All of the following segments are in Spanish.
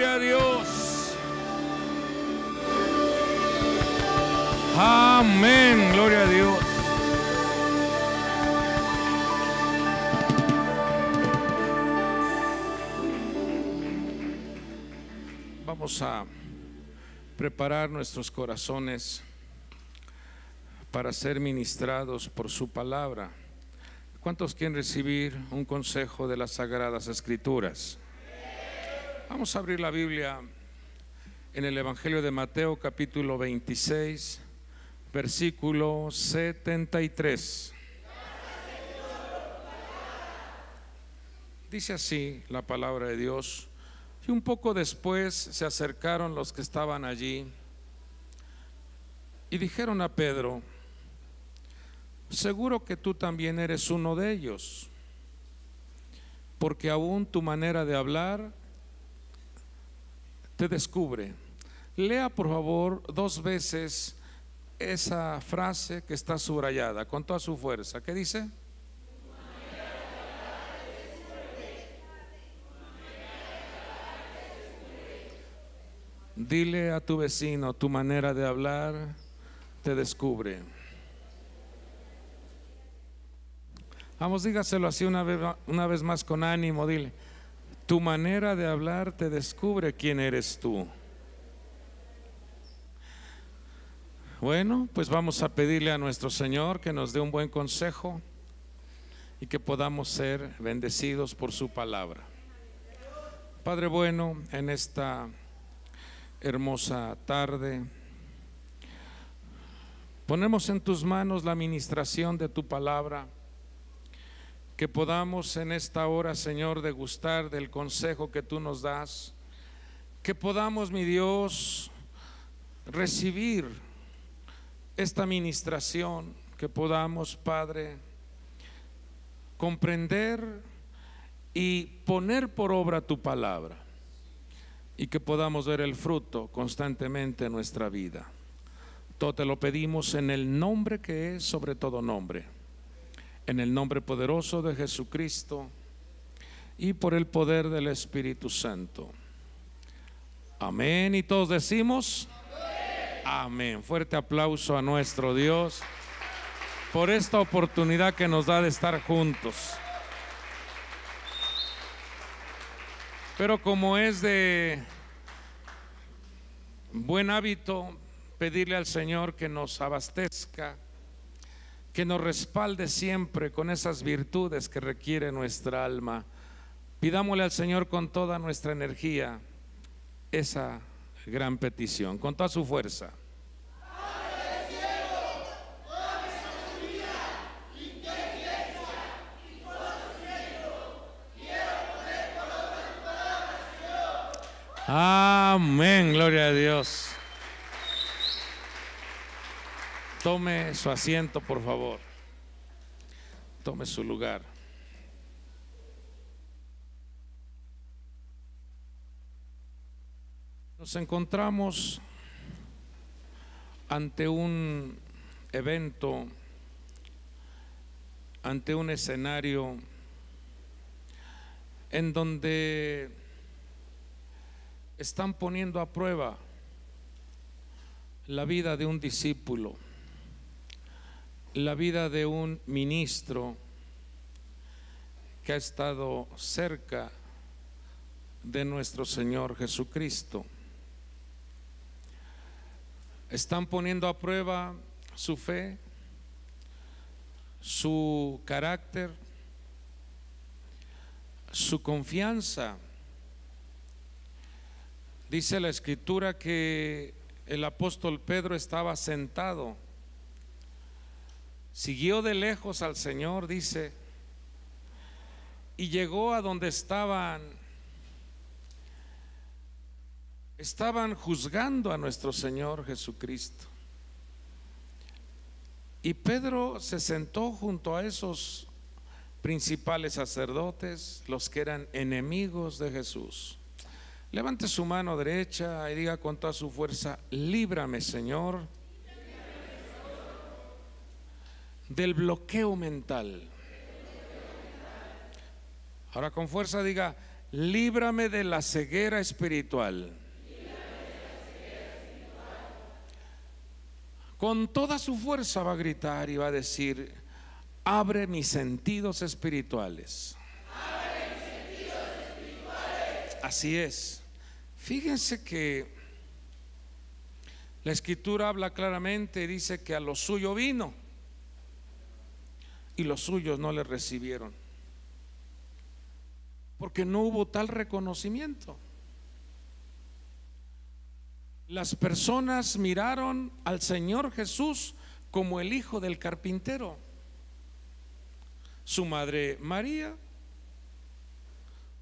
Gloria a Dios. Amén. Gloria a Dios. Vamos a preparar nuestros corazones para ser ministrados por su palabra. ¿Cuántos quieren recibir un consejo de las Sagradas Escrituras? Vamos a abrir la Biblia en el Evangelio de Mateo capítulo 26, versículo 73. Dice así la palabra de Dios. Y un poco después se acercaron los que estaban allí y dijeron a Pedro, seguro que tú también eres uno de ellos, porque aún tu manera de hablar te descubre. Lea por favor dos veces esa frase que está subrayada con toda su fuerza. ¿Qué dice? Dile a tu vecino, tu manera de hablar te descubre. Vamos, dígaselo así una vez, una vez más con ánimo, dile. Tu manera de hablar te descubre quién eres tú. Bueno, pues vamos a pedirle a nuestro Señor que nos dé un buen consejo y que podamos ser bendecidos por su palabra. Padre bueno, en esta hermosa tarde, ponemos en tus manos la administración de tu palabra que podamos en esta hora, Señor, degustar del consejo que tú nos das, que podamos, mi Dios, recibir esta ministración, que podamos, Padre, comprender y poner por obra tu palabra y que podamos ver el fruto constantemente en nuestra vida. Todo te lo pedimos en el nombre que es sobre todo nombre en el nombre poderoso de Jesucristo y por el poder del Espíritu Santo. Amén. Y todos decimos, amén. Fuerte aplauso a nuestro Dios por esta oportunidad que nos da de estar juntos. Pero como es de buen hábito pedirle al Señor que nos abastezca que nos respalde siempre con esas virtudes que requiere nuestra alma. Pidámosle al Señor con toda nuestra energía esa gran petición, con toda su fuerza. Amén, gloria a Dios. Tome su asiento, por favor. Tome su lugar. Nos encontramos ante un evento, ante un escenario en donde están poniendo a prueba la vida de un discípulo la vida de un ministro que ha estado cerca de nuestro Señor Jesucristo. Están poniendo a prueba su fe, su carácter, su confianza. Dice la escritura que el apóstol Pedro estaba sentado siguió de lejos al Señor, dice, y llegó a donde estaban, estaban juzgando a nuestro Señor Jesucristo. Y Pedro se sentó junto a esos principales sacerdotes, los que eran enemigos de Jesús. Levante su mano derecha y diga con toda su fuerza, líbrame Señor del bloqueo mental. Ahora con fuerza diga, líbrame de la ceguera espiritual. Con toda su fuerza va a gritar y va a decir, abre mis sentidos espirituales. Así es. Fíjense que la escritura habla claramente, y dice que a lo suyo vino y los suyos no le recibieron. Porque no hubo tal reconocimiento. Las personas miraron al Señor Jesús como el hijo del carpintero. Su madre María,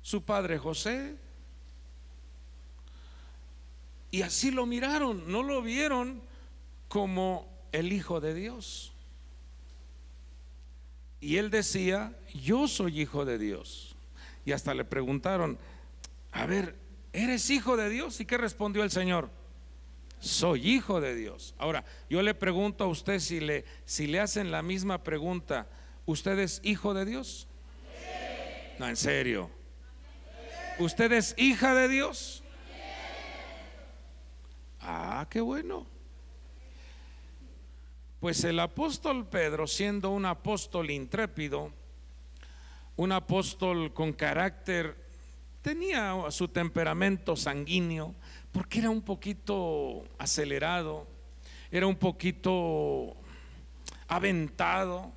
su padre José, y así lo miraron, no lo vieron como el Hijo de Dios. Y él decía, yo soy hijo de Dios. Y hasta le preguntaron, a ver, ¿eres hijo de Dios? ¿Y qué respondió el Señor? Soy hijo de Dios. Ahora, yo le pregunto a usted si le, si le hacen la misma pregunta, ¿usted es hijo de Dios? No, en serio. ¿Usted es hija de Dios? Ah, qué bueno. Pues el apóstol Pedro, siendo un apóstol intrépido, un apóstol con carácter, tenía su temperamento sanguíneo, porque era un poquito acelerado, era un poquito aventado,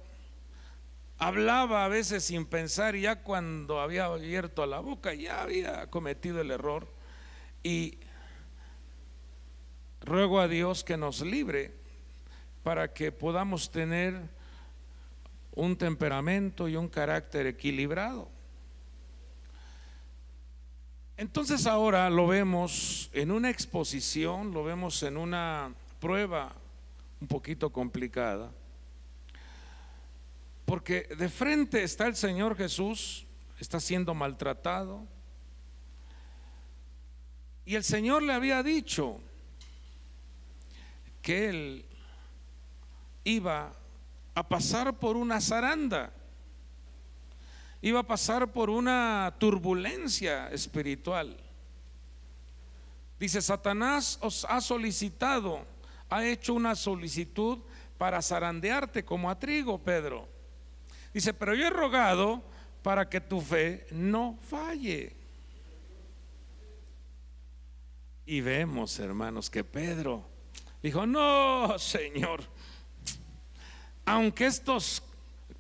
hablaba a veces sin pensar, ya cuando había abierto la boca ya había cometido el error. Y ruego a Dios que nos libre para que podamos tener un temperamento y un carácter equilibrado. Entonces ahora lo vemos en una exposición, lo vemos en una prueba un poquito complicada, porque de frente está el Señor Jesús, está siendo maltratado, y el Señor le había dicho que él iba a pasar por una zaranda, iba a pasar por una turbulencia espiritual. Dice, Satanás os ha solicitado, ha hecho una solicitud para zarandearte como a trigo, Pedro. Dice, pero yo he rogado para que tu fe no falle. Y vemos, hermanos, que Pedro dijo, no, Señor, aunque estos,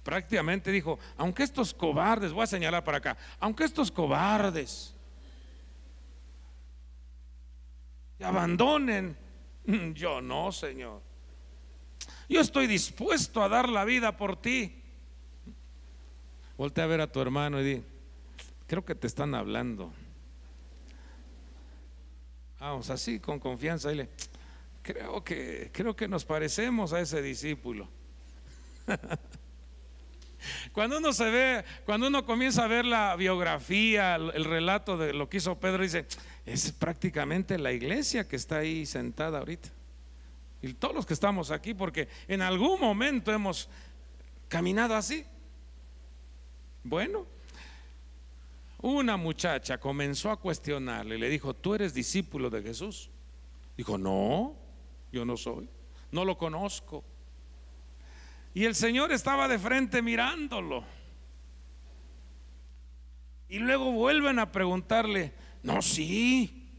prácticamente dijo, aunque estos cobardes, voy a señalar para acá, aunque estos cobardes abandonen, yo no, Señor. Yo estoy dispuesto a dar la vida por ti. Voltea a ver a tu hermano y di, creo que te están hablando. Vamos, así con confianza, dile, creo que, creo que nos parecemos a ese discípulo. Cuando uno se ve, cuando uno comienza a ver la biografía, el relato de lo que hizo Pedro, dice, es prácticamente la iglesia que está ahí sentada ahorita. Y todos los que estamos aquí, porque en algún momento hemos caminado así. Bueno, una muchacha comenzó a cuestionarle, le dijo, ¿tú eres discípulo de Jesús? Dijo, no, yo no soy, no lo conozco. Y el Señor estaba de frente mirándolo. Y luego vuelven a preguntarle, no, sí,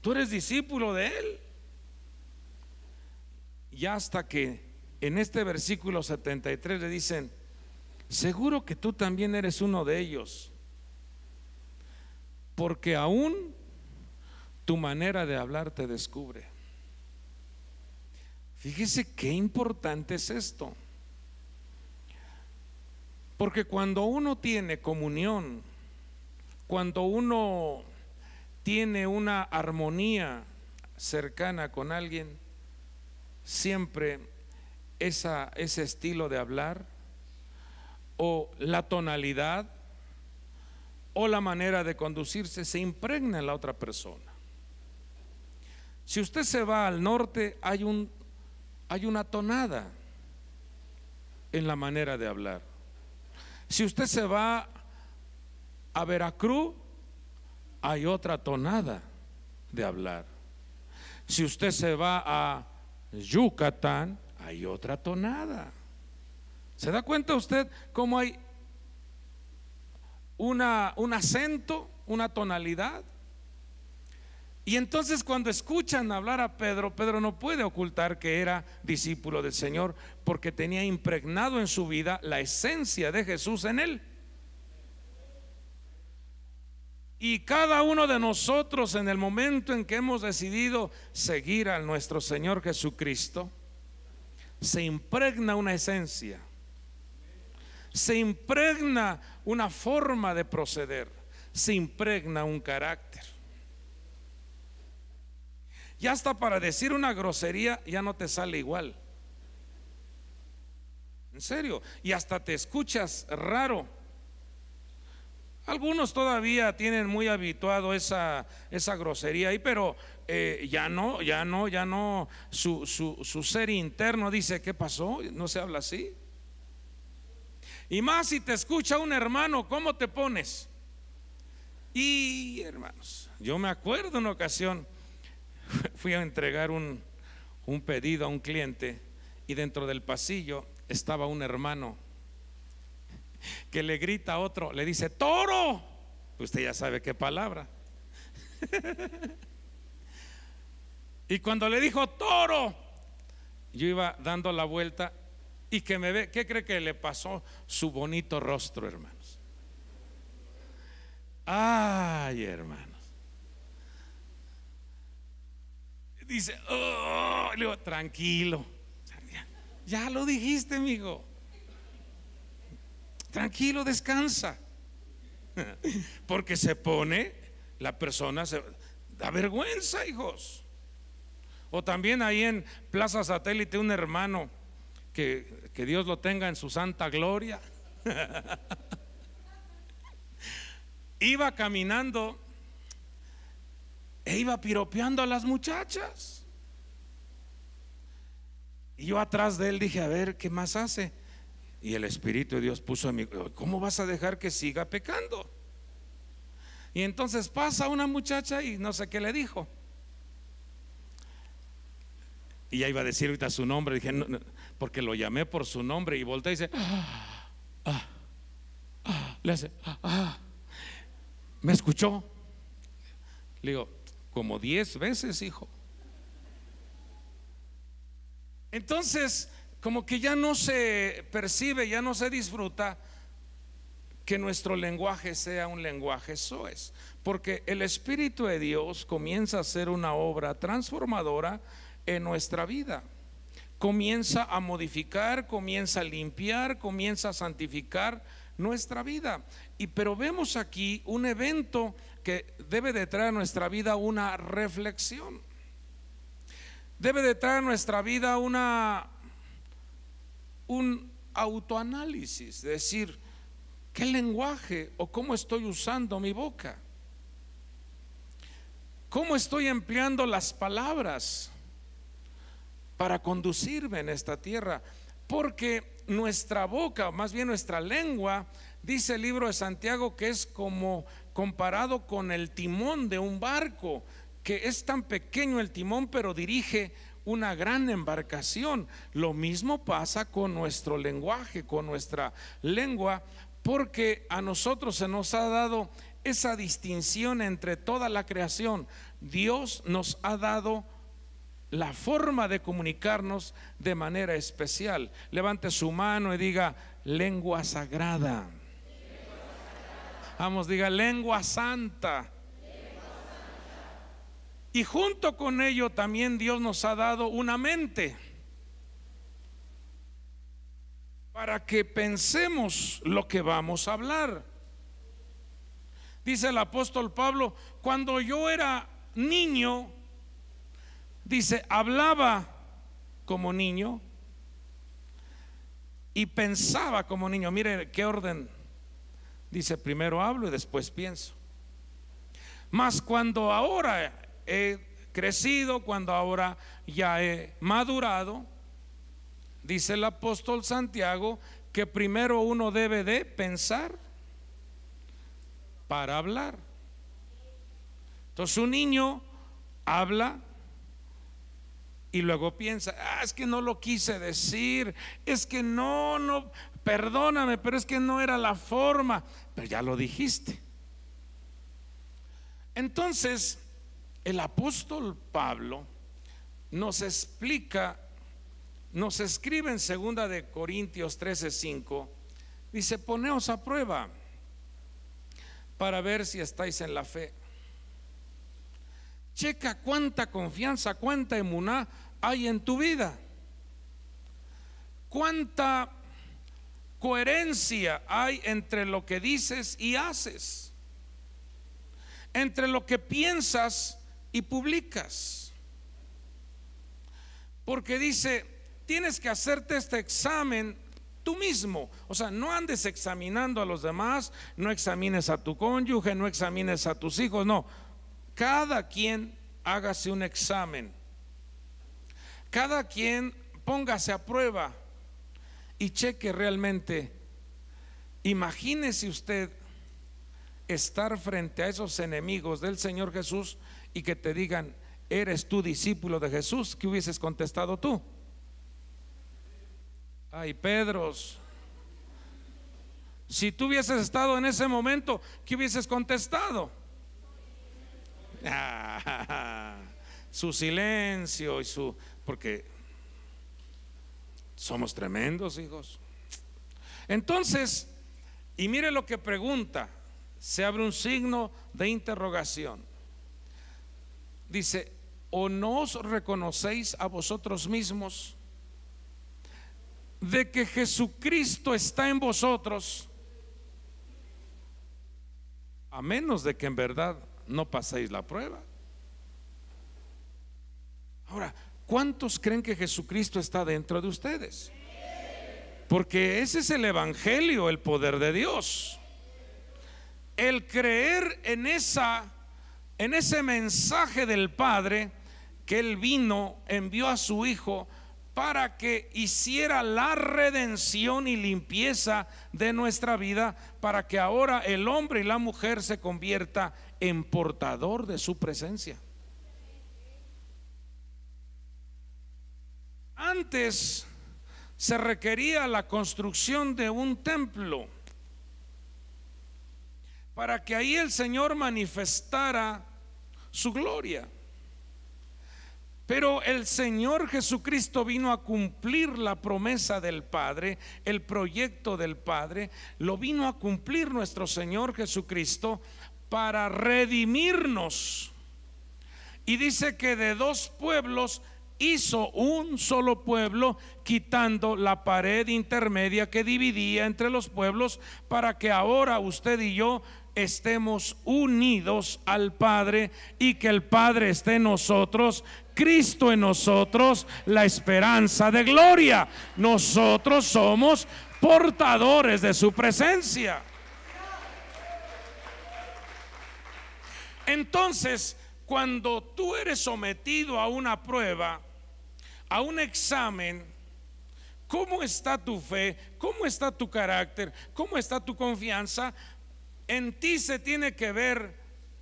tú eres discípulo de Él. Y hasta que en este versículo 73 le dicen, seguro que tú también eres uno de ellos, porque aún tu manera de hablar te descubre. Fíjese qué importante es esto. Porque cuando uno tiene comunión, cuando uno tiene una armonía cercana con alguien, siempre ese estilo de hablar o la tonalidad o la manera de conducirse se impregna en la otra persona. Si usted se va al norte, hay, un, hay una tonada en la manera de hablar. Si usted se va a Veracruz, hay otra tonada de hablar. Si usted se va a Yucatán, hay otra tonada. ¿Se da cuenta usted cómo hay una, un acento, una tonalidad? Y entonces cuando escuchan hablar a Pedro, Pedro no puede ocultar que era discípulo del Señor porque tenía impregnado en su vida la esencia de Jesús en él. Y cada uno de nosotros en el momento en que hemos decidido seguir a nuestro Señor Jesucristo, se impregna una esencia, se impregna una forma de proceder, se impregna un carácter ya hasta para decir una grosería ya no te sale igual. En serio, y hasta te escuchas raro. Algunos todavía tienen muy habituado esa, esa grosería ahí, pero eh, ya no, ya no, ya no. Su, su ser interno dice, ¿qué pasó? No se habla así. Y más si te escucha un hermano, ¿cómo te pones? Y hermanos, yo me acuerdo una ocasión, fui a entregar un, pedido a un cliente y dentro del pasillo estaba un hermano que le grita a otro, le dice, toro. Usted ya sabe qué palabra. y cuando le dijo toro, yo iba dando la vuelta y que me ve, ¿qué cree que le pasó? Su bonito rostro, hermanos. Ay, hermano. dice, oh, tranquilo. Ya, lo dijiste, amigo. Tranquilo, descansa. Porque se pone, la persona se da vergüenza, hijos. O también ahí en Plaza Satélite, un hermano, que, que Dios lo tenga en su santa gloria. Iba caminando e iba piropeando a las muchachas. Y yo atrás de él dije, a ver, ¿qué más hace? Y el Espíritu de Dios puso en mí ¿cómo vas a dejar que siga pecando? Y entonces pasa una muchacha y no sé qué le dijo. Y ya iba a decir ahorita su nombre, dije, porque lo llamé por su nombre y volteé y dice, ah, ah, ah", le hace, me escuchó. Le digo, como diez veces, hijo. Entonces, como que ya no se percibe, ya no se disfruta que nuestro lenguaje sea un lenguaje soez, porque el Espíritu de Dios comienza a hacer una obra transformadora en nuestra vida. Comienza a modificar, comienza a limpiar, comienza a santificar nuestra vida. Y pero vemos aquí un evento que debe de traer a nuestra vida una reflexión. Debe de traer a nuestra vida una, un autoanálisis, decir, ¿qué lenguaje o cómo estoy usando mi boca? ¿Cómo estoy empleando las palabras para conducirme en esta tierra? Porque nuestra boca, más bien nuestra lengua, Dice el libro de Santiago que es como comparado con el timón de un barco, que es tan pequeño el timón, pero dirige una gran embarcación. Lo mismo pasa con nuestro lenguaje, con nuestra lengua, porque a nosotros se nos ha dado esa distinción entre toda la creación. Dios nos ha dado la forma de comunicarnos de manera especial. Levante su mano y diga, lengua sagrada. Vamos, diga lengua santa. Y junto con ello también Dios nos ha dado una mente para que pensemos lo que vamos a hablar. Dice el apóstol Pablo, cuando yo era niño, dice, hablaba como niño y pensaba como niño. Mire qué orden Dice, primero hablo y después pienso. Mas cuando ahora he crecido, cuando ahora ya he madurado, dice el apóstol Santiago, que primero uno debe de pensar para hablar. Entonces un niño habla y luego piensa, ah, es que no lo quise decir, es que no, no, perdóname, pero es que no era la forma, pero ya lo dijiste. Entonces, el apóstol Pablo nos explica, nos escribe en segunda de Corintios 13:5, dice, "Poneos a prueba para ver si estáis en la fe." Checa cuánta confianza, cuánta emuná hay en tu vida. Cuánta coherencia hay entre lo que dices y haces, entre lo que piensas y publicas. Porque dice, tienes que hacerte este examen tú mismo. O sea, no andes examinando a los demás, no examines a tu cónyuge, no examines a tus hijos, no. Cada quien hágase un examen. Cada quien póngase a prueba y cheque realmente, imagínese usted estar frente a esos enemigos del Señor Jesús y que te digan, ¿eres tú discípulo de Jesús? ¿Qué hubieses contestado tú? Ay, Pedros, si tú hubieses estado en ese momento, ¿qué hubieses contestado? su silencio y su... porque somos tremendos hijos. Entonces, y mire lo que pregunta, se abre un signo de interrogación. Dice, ¿o no os reconocéis a vosotros mismos de que Jesucristo está en vosotros? A menos de que en verdad no paséis la prueba. Ahora, ¿Cuántos creen que Jesucristo está dentro de ustedes? Porque ese es el Evangelio, el poder de Dios. El creer en, esa, en ese mensaje del Padre que Él vino, envió a su Hijo para que hiciera la redención y limpieza de nuestra vida, para que ahora el hombre y la mujer se convierta en portador de su presencia. antes se requería la construcción de un templo para que ahí el Señor manifestara su gloria. Pero el Señor Jesucristo vino a cumplir la promesa del Padre, el proyecto del Padre, lo vino a cumplir nuestro Señor Jesucristo para redimirnos. Y dice que de dos pueblos hizo un solo pueblo, quitando la pared intermedia que dividía entre los pueblos, para que ahora usted y yo estemos unidos al Padre y que el Padre esté en nosotros, Cristo en nosotros, la esperanza de gloria. Nosotros somos portadores de su presencia. Entonces, cuando tú eres sometido a una prueba, a un examen, cómo está tu fe, cómo está tu carácter, cómo está tu confianza, en ti se tiene que ver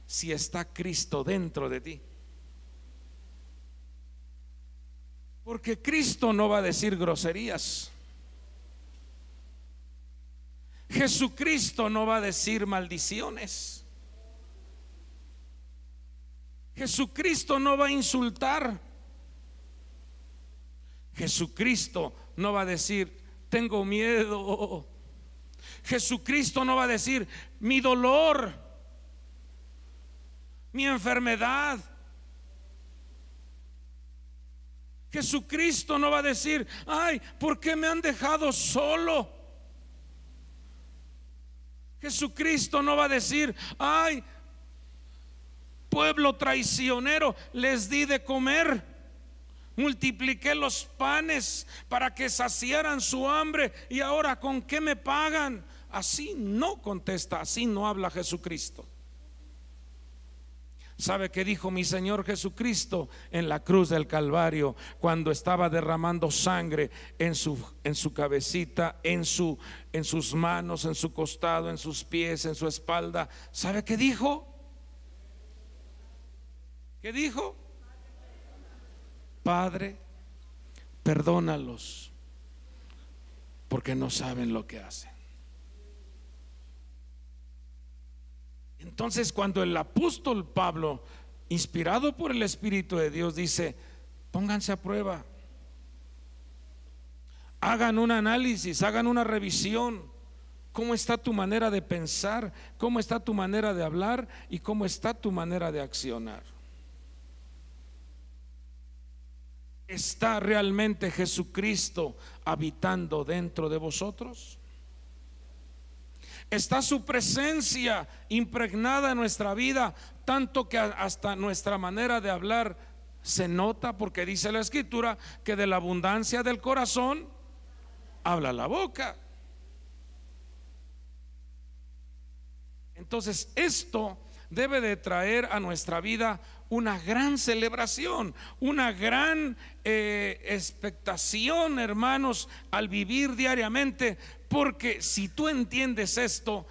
si está Cristo dentro de ti. Porque Cristo no va a decir groserías. Jesucristo no va a decir maldiciones. Jesucristo no va a insultar. Jesucristo no va a decir, tengo miedo. Jesucristo no va a decir, mi dolor, mi enfermedad. Jesucristo no va a decir, ay, ¿por qué me han dejado solo? Jesucristo no va a decir, ay, pueblo traicionero, les di de comer multipliqué los panes para que saciaran su hambre y ahora con qué me pagan. Así no contesta, así no habla Jesucristo. ¿Sabe qué dijo mi Señor Jesucristo en la cruz del Calvario cuando estaba derramando sangre en su, en su cabecita, en, su, en sus manos, en su costado, en sus pies, en su espalda? ¿Sabe qué dijo? ¿Qué dijo? Padre, perdónalos porque no saben lo que hacen. Entonces cuando el apóstol Pablo, inspirado por el Espíritu de Dios, dice, pónganse a prueba, hagan un análisis, hagan una revisión, cómo está tu manera de pensar, cómo está tu manera de hablar y cómo está tu manera de accionar. ¿Está realmente Jesucristo habitando dentro de vosotros? ¿Está su presencia impregnada en nuestra vida tanto que hasta nuestra manera de hablar se nota? Porque dice la escritura que de la abundancia del corazón habla la boca. Entonces esto debe de traer a nuestra vida una gran celebración, una gran eh, expectación, hermanos, al vivir diariamente, porque si tú entiendes esto,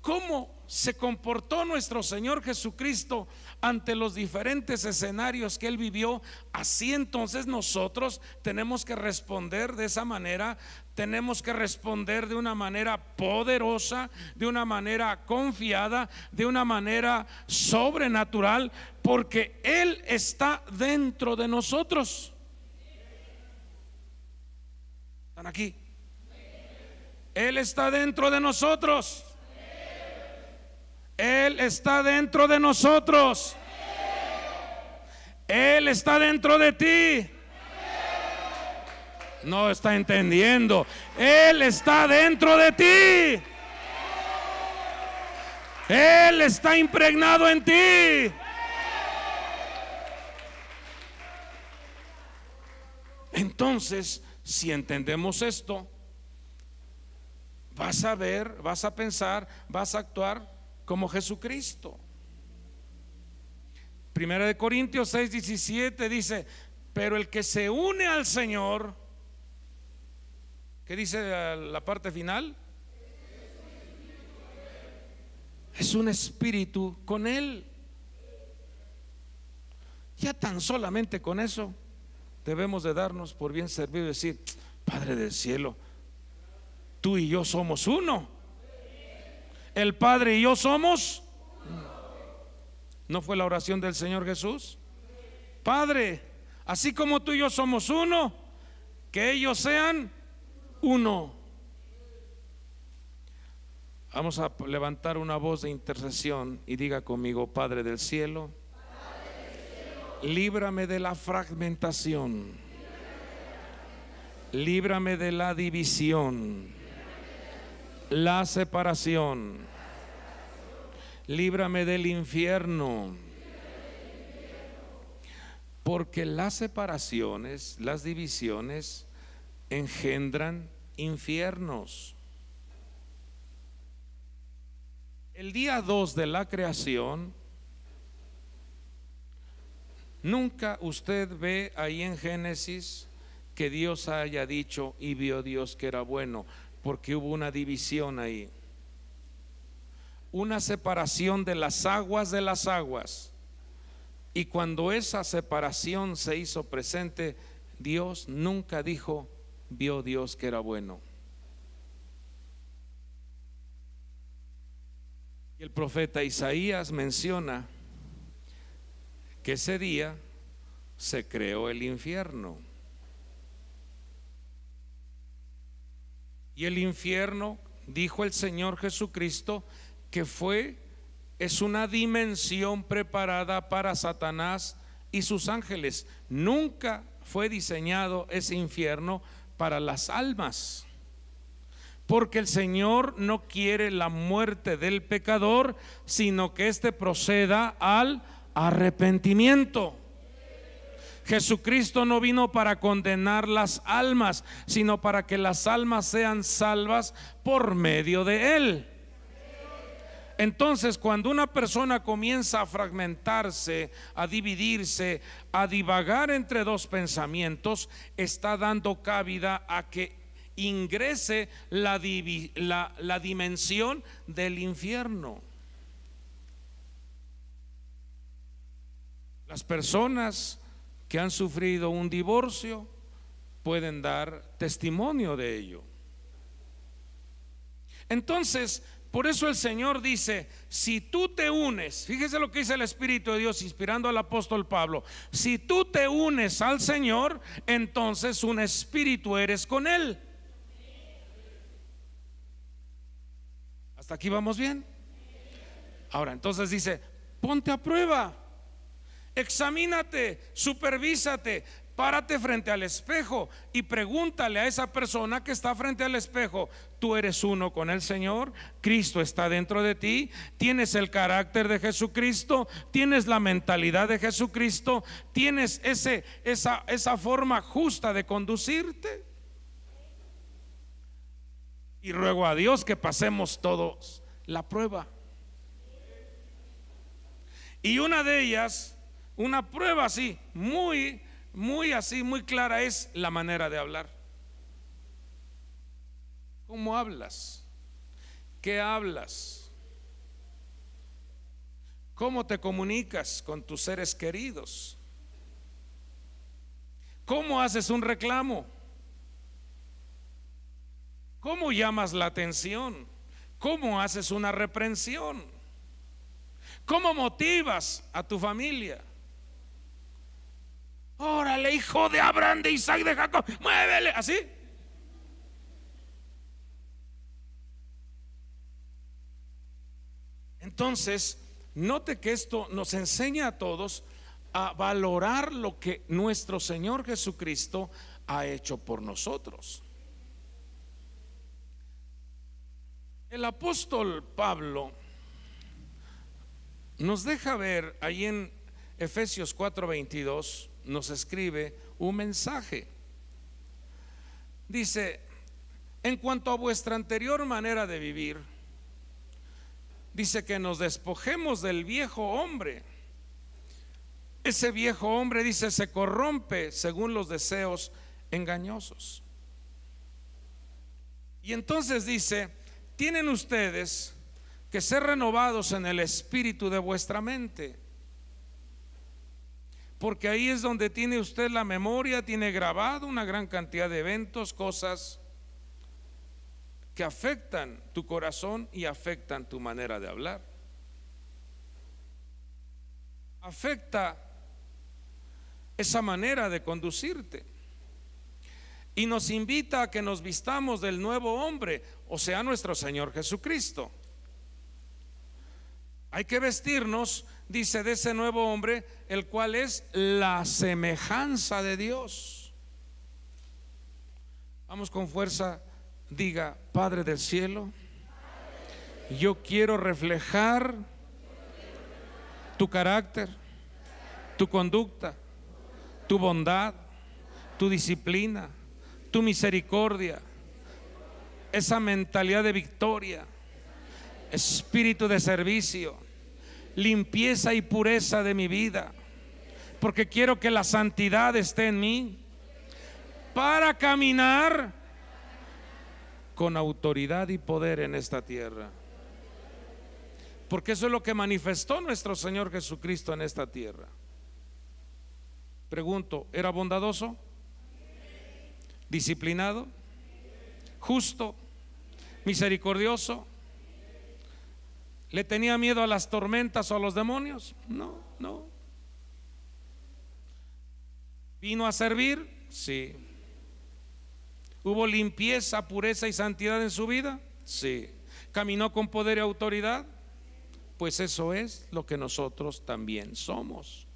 ¿cómo se comportó nuestro Señor Jesucristo ante los diferentes escenarios que él vivió, así entonces nosotros tenemos que responder de esa manera, tenemos que responder de una manera poderosa, de una manera confiada, de una manera sobrenatural, porque Él está dentro de nosotros. ¿Están aquí? Él está dentro de nosotros. Él está dentro de nosotros. Él está dentro de ti. No está entendiendo. Él está dentro de ti. Él está impregnado en ti. Entonces, si entendemos esto, vas a ver, vas a pensar, vas a actuar como Jesucristo. Primera de Corintios 6, 17 dice, pero el que se une al Señor, ¿qué dice la parte final? Es un espíritu con Él. Ya tan solamente con eso debemos de darnos por bien servido y decir, Padre del cielo, tú y yo somos uno. El Padre y yo somos. ¿No fue la oración del Señor Jesús? Padre, así como tú y yo somos uno, que ellos sean uno. Vamos a levantar una voz de intercesión y diga conmigo, Padre del cielo, Líbrame de la fragmentación. Líbrame de la división. La separación. Líbrame del infierno. Porque las separaciones, las divisiones engendran infiernos. El día 2 de la creación, Nunca usted ve ahí en Génesis que Dios haya dicho y vio Dios que era bueno, porque hubo una división ahí. Una separación de las aguas de las aguas. Y cuando esa separación se hizo presente, Dios nunca dijo, vio Dios que era bueno. El profeta Isaías menciona que ese día se creó el infierno. Y el infierno, dijo el Señor Jesucristo, que fue, es una dimensión preparada para Satanás y sus ángeles. Nunca fue diseñado ese infierno para las almas. Porque el Señor no quiere la muerte del pecador, sino que éste proceda al arrepentimiento. Jesucristo no vino para condenar las almas, sino para que las almas sean salvas por medio de Él. Entonces, cuando una persona comienza a fragmentarse, a dividirse, a divagar entre dos pensamientos, está dando cabida a que ingrese la, la dimensión del infierno. Las personas que han sufrido un divorcio pueden dar testimonio de ello. Entonces, por eso el Señor dice, si tú te unes, fíjese lo que dice el Espíritu de Dios inspirando al apóstol Pablo, si tú te unes al Señor, entonces un espíritu eres con Él. ¿Hasta aquí vamos bien? Ahora, entonces dice, ponte a prueba. Examínate, supervísate, párate frente al espejo y pregúntale a esa persona que está frente al espejo, tú eres uno con el Señor, Cristo está dentro de ti, tienes el carácter de Jesucristo, tienes la mentalidad de Jesucristo, tienes ese, esa, esa forma justa de conducirte. Y ruego a Dios que pasemos todos la prueba. Y una de ellas una prueba así, muy, muy así, muy clara es la manera de hablar. ¿Cómo hablas? ¿Qué hablas? ¿Cómo te comunicas con tus seres queridos? ¿Cómo haces un reclamo? ¿Cómo llamas la atención? ¿Cómo haces una reprensión? ¿Cómo motivas a tu familia? Órale, hijo de Abraham, de Isaac, de Jacob, muévele, así. Entonces, note que esto nos enseña a todos a valorar lo que nuestro Señor Jesucristo ha hecho por nosotros. El apóstol Pablo nos deja ver ahí en Efesios 4:22 nos escribe un mensaje. Dice, en cuanto a vuestra anterior manera de vivir, dice que nos despojemos del viejo hombre. Ese viejo hombre dice se corrompe según los deseos engañosos. Y entonces dice, tienen ustedes que ser renovados en el espíritu de vuestra mente porque ahí es donde tiene usted la memoria, tiene grabado una gran cantidad de eventos, cosas que afectan tu corazón y afectan tu manera de hablar. Afecta esa manera de conducirte. Y nos invita a que nos vistamos del nuevo hombre, o sea, nuestro Señor Jesucristo. Hay que vestirnos dice, de ese nuevo hombre, el cual es la semejanza de Dios. Vamos con fuerza, diga, Padre del cielo, yo quiero reflejar tu carácter, tu conducta, tu bondad, tu disciplina, tu misericordia, esa mentalidad de victoria, espíritu de servicio limpieza y pureza de mi vida, porque quiero que la santidad esté en mí para caminar con autoridad y poder en esta tierra. Porque eso es lo que manifestó nuestro Señor Jesucristo en esta tierra. Pregunto, ¿era bondadoso? ¿Disciplinado? ¿Justo? ¿Misericordioso? ¿Le tenía miedo a las tormentas o a los demonios? No, no. ¿Vino a servir? Sí. ¿Hubo limpieza, pureza y santidad en su vida? Sí. ¿Caminó con poder y autoridad? Pues eso es lo que nosotros también somos.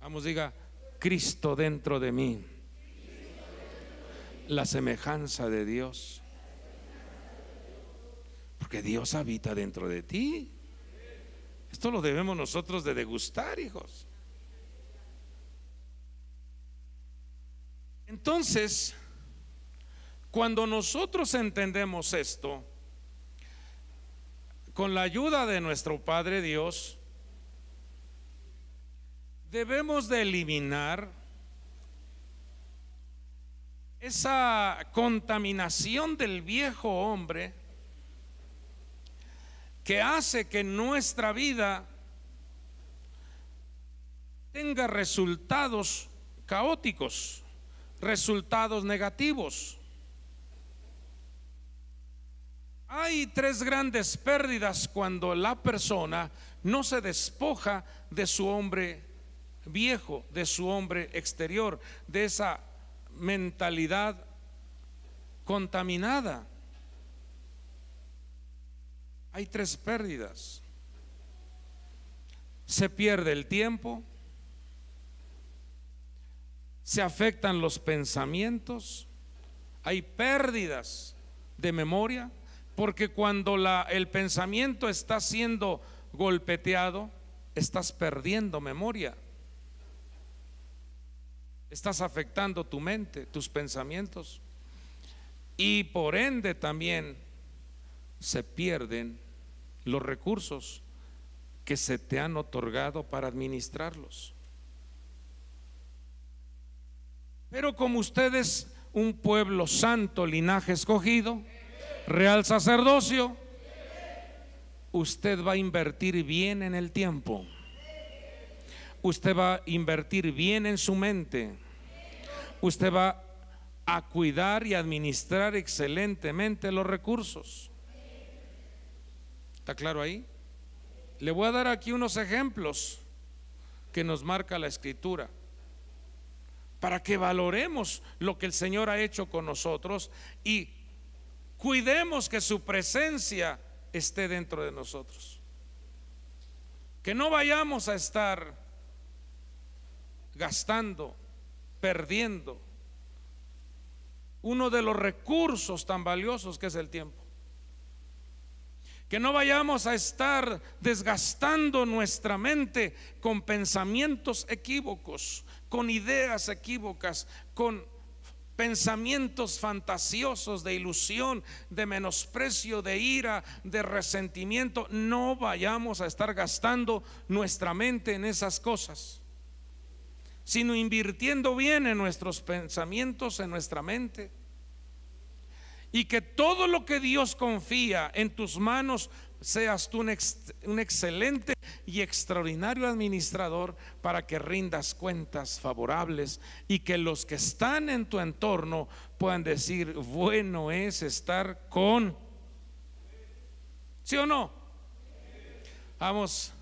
Vamos, diga, Cristo dentro de mí. La semejanza de Dios. Porque Dios habita dentro de ti. Esto lo debemos nosotros de degustar, hijos. Entonces, cuando nosotros entendemos esto, con la ayuda de nuestro Padre Dios, debemos de eliminar esa contaminación del viejo hombre que hace que nuestra vida tenga resultados caóticos, resultados negativos. Hay tres grandes pérdidas cuando la persona no se despoja de su hombre viejo, de su hombre exterior, de esa mentalidad contaminada hay tres pérdidas. Se pierde el tiempo, se afectan los pensamientos, hay pérdidas de memoria, porque cuando la, el pensamiento está siendo golpeteado, estás perdiendo memoria. Estás afectando tu mente, tus pensamientos. Y por ende también se pierden los recursos que se te han otorgado para administrarlos. Pero como ustedes, un pueblo santo, linaje escogido, real sacerdocio, usted va a invertir bien en el tiempo. Usted va a invertir bien en su mente. Usted va a cuidar y administrar excelentemente los recursos. ¿Está claro ahí? Le voy a dar aquí unos ejemplos que nos marca la escritura para que valoremos lo que el Señor ha hecho con nosotros y cuidemos que su presencia esté dentro de nosotros. Que no vayamos a estar gastando, perdiendo uno de los recursos tan valiosos que es el tiempo. Que no vayamos a estar desgastando nuestra mente con pensamientos equívocos, con ideas equívocas, con pensamientos fantasiosos de ilusión, de menosprecio, de ira, de resentimiento. No vayamos a estar gastando nuestra mente en esas cosas, sino invirtiendo bien en nuestros pensamientos, en nuestra mente y que todo lo que Dios confía en tus manos seas tú un, excelente y extraordinario administrador para que rindas cuentas favorables y que los que están en tu entorno puedan decir, bueno es estar con. ¿Sí o no? Vamos,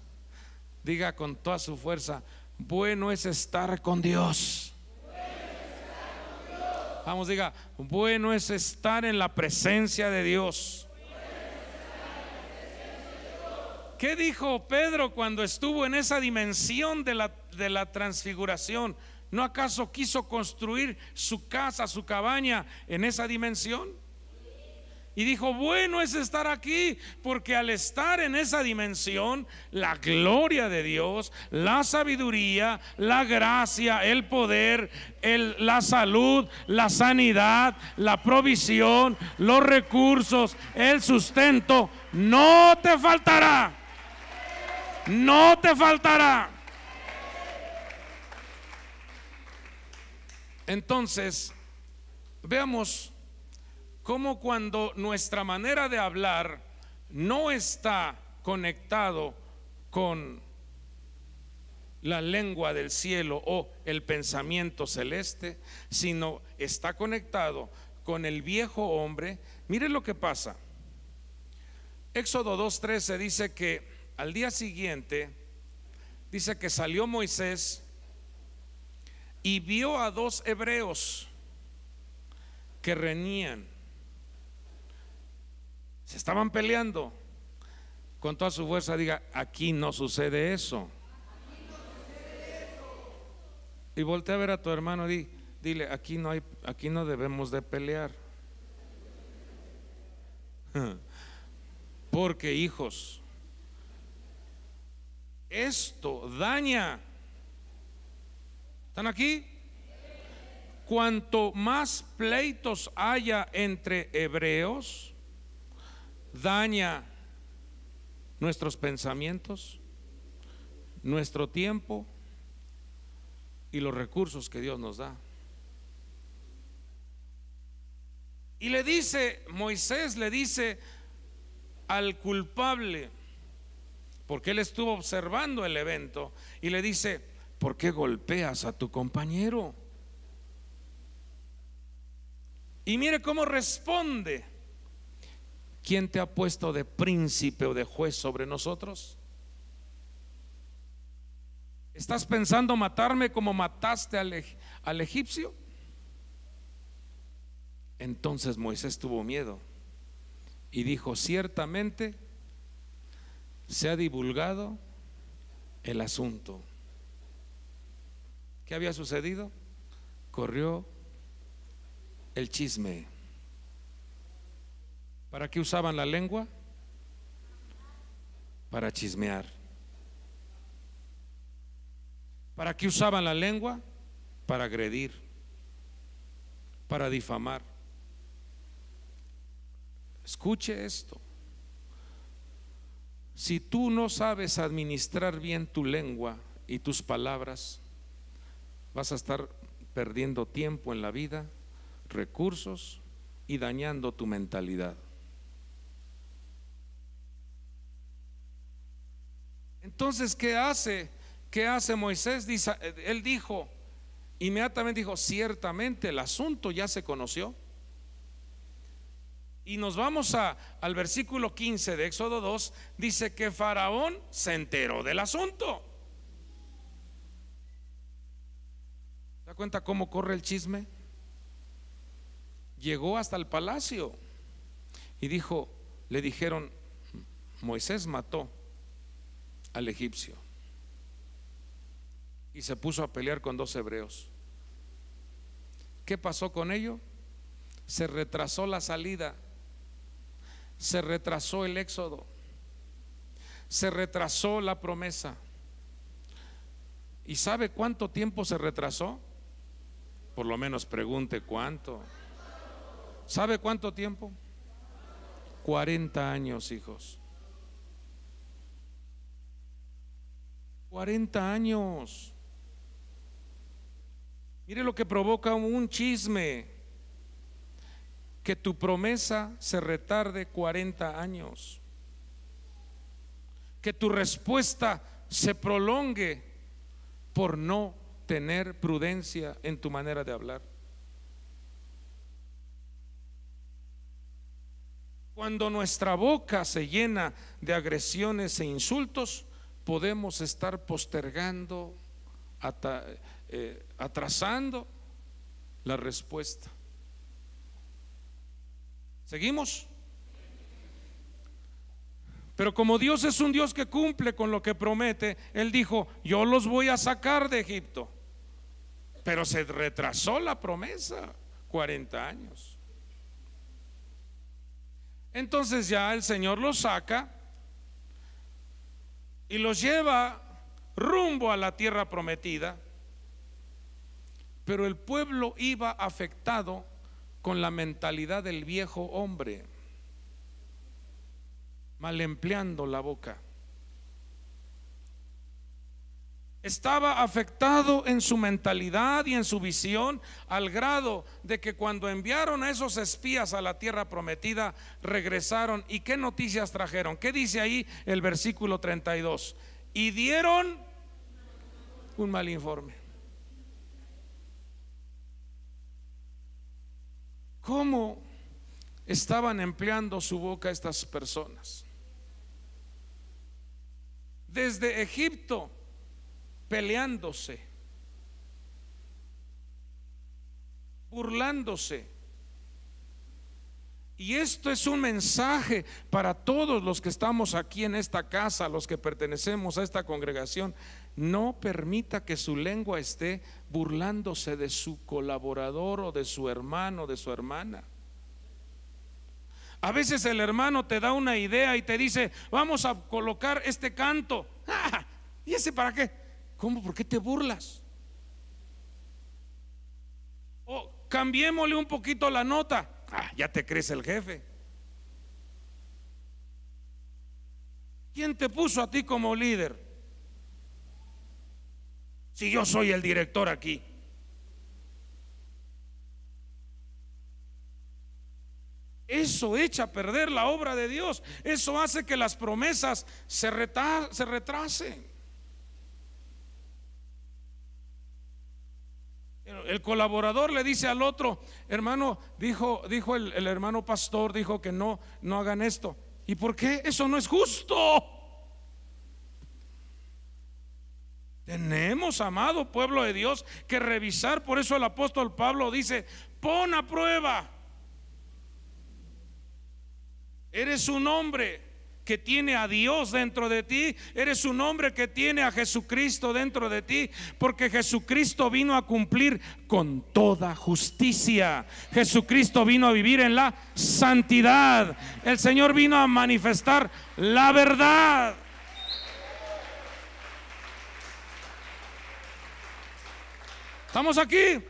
diga con toda su fuerza, bueno es estar con Dios. Vamos, diga, bueno es estar en la presencia de Dios. ¿Qué dijo Pedro cuando estuvo en esa dimensión de la, de la transfiguración? ¿No acaso quiso construir su casa, su cabaña en esa dimensión? Y dijo, bueno es estar aquí, porque al estar en esa dimensión, la gloria de Dios, la sabiduría, la gracia, el poder, la salud, la sanidad, la provisión, los recursos, el sustento, no te faltará. No te faltará. Entonces, veamos como cuando nuestra manera de hablar no está conectado con la lengua del cielo o el pensamiento celeste, sino está conectado con el viejo hombre. Mire lo que pasa. Éxodo 2.13 dice que al día siguiente, dice que salió Moisés y vio a dos hebreos que reñían estaban peleando. Con toda su fuerza diga, aquí no sucede eso. Y voltea a ver a tu hermano y dile, aquí no hay, aquí no debemos de pelear. Porque hijos, esto daña. ¿Están aquí? Cuanto más pleitos haya entre hebreos, daña nuestros pensamientos, nuestro tiempo y los recursos que Dios nos da. Y le dice, Moisés le dice al culpable, porque él estuvo observando el evento, y le dice, ¿por qué golpeas a tu compañero? Y mire cómo responde. ¿Quién te ha puesto de príncipe o de juez sobre nosotros? ¿Estás pensando matarme como mataste al, egipcio? Entonces Moisés tuvo miedo y dijo, ciertamente se ha divulgado el asunto. ¿Qué había sucedido? Corrió el chisme. ¿Para qué usaban la lengua? Para chismear. ¿Para qué usaban la lengua? Para agredir, para difamar. Escuche esto. Si tú no sabes administrar bien tu lengua y tus palabras, vas a estar perdiendo tiempo en la vida, recursos y dañando tu mentalidad. Entonces, ¿qué hace? ¿Qué hace Moisés? él dijo, inmediatamente dijo, ciertamente el asunto ya se conoció. Y nos vamos a, al versículo 15 de Éxodo 2, dice que Faraón se enteró del asunto. ¿Se da cuenta cómo corre el chisme? Llegó hasta el palacio y dijo, le dijeron, Moisés mató al egipcio y se puso a pelear con dos hebreos. ¿Qué pasó con ello? Se retrasó la salida, se retrasó el éxodo, se retrasó la promesa. ¿Y sabe cuánto tiempo se retrasó? Por lo menos pregunte cuánto. ¿Sabe cuánto tiempo? 40 años, hijos. 40 años. Mire lo que provoca un chisme, que tu promesa se retarde 40 años, que tu respuesta se prolongue por no tener prudencia en tu manera de hablar. Cuando nuestra boca se llena de agresiones e insultos, podemos estar postergando, eh, atrasando la respuesta. ¿Seguimos? Pero como Dios es un Dios que cumple con lo que promete, Él dijo, yo los voy a sacar de Egipto. Pero se retrasó la promesa 40 años. Entonces ya el Señor los saca y los lleva rumbo a la tierra prometida, pero el pueblo iba afectado con la mentalidad del viejo hombre, mal empleando la boca. Estaba afectado en su mentalidad y en su visión al grado de que cuando enviaron a esos espías a la tierra prometida, regresaron. ¿Y qué noticias trajeron? ¿Qué dice ahí el versículo 32? Y dieron un mal informe. ¿Cómo estaban empleando su boca estas personas? Desde Egipto peleándose, burlándose. Y esto es un mensaje para todos los que estamos aquí en esta casa, los que pertenecemos a esta congregación. No permita que su lengua esté burlándose de su colaborador o de su hermano, de su hermana. A veces el hermano te da una idea y te dice, vamos a colocar este canto. ¿Y ese para qué? ¿Cómo? ¿Por qué te burlas? O oh, cambiémosle un poquito la nota. Ah, ya te crees el jefe. ¿Quién te puso a ti como líder? Si yo soy el director aquí. Eso echa a perder la obra de Dios. Eso hace que las promesas se, se retrasen. el colaborador le dice al otro, hermano, dijo, dijo el, hermano pastor, dijo que no, no hagan esto. ¿Y por qué? Eso no es justo. Tenemos, amado pueblo de Dios, que revisar. Por eso el apóstol Pablo dice, pon a prueba. Eres un hombre que tiene a Dios dentro de ti, eres un hombre que tiene a Jesucristo dentro de ti, porque Jesucristo vino a cumplir con toda justicia. Jesucristo vino a vivir en la santidad. El Señor vino a manifestar la verdad. ¿Estamos aquí?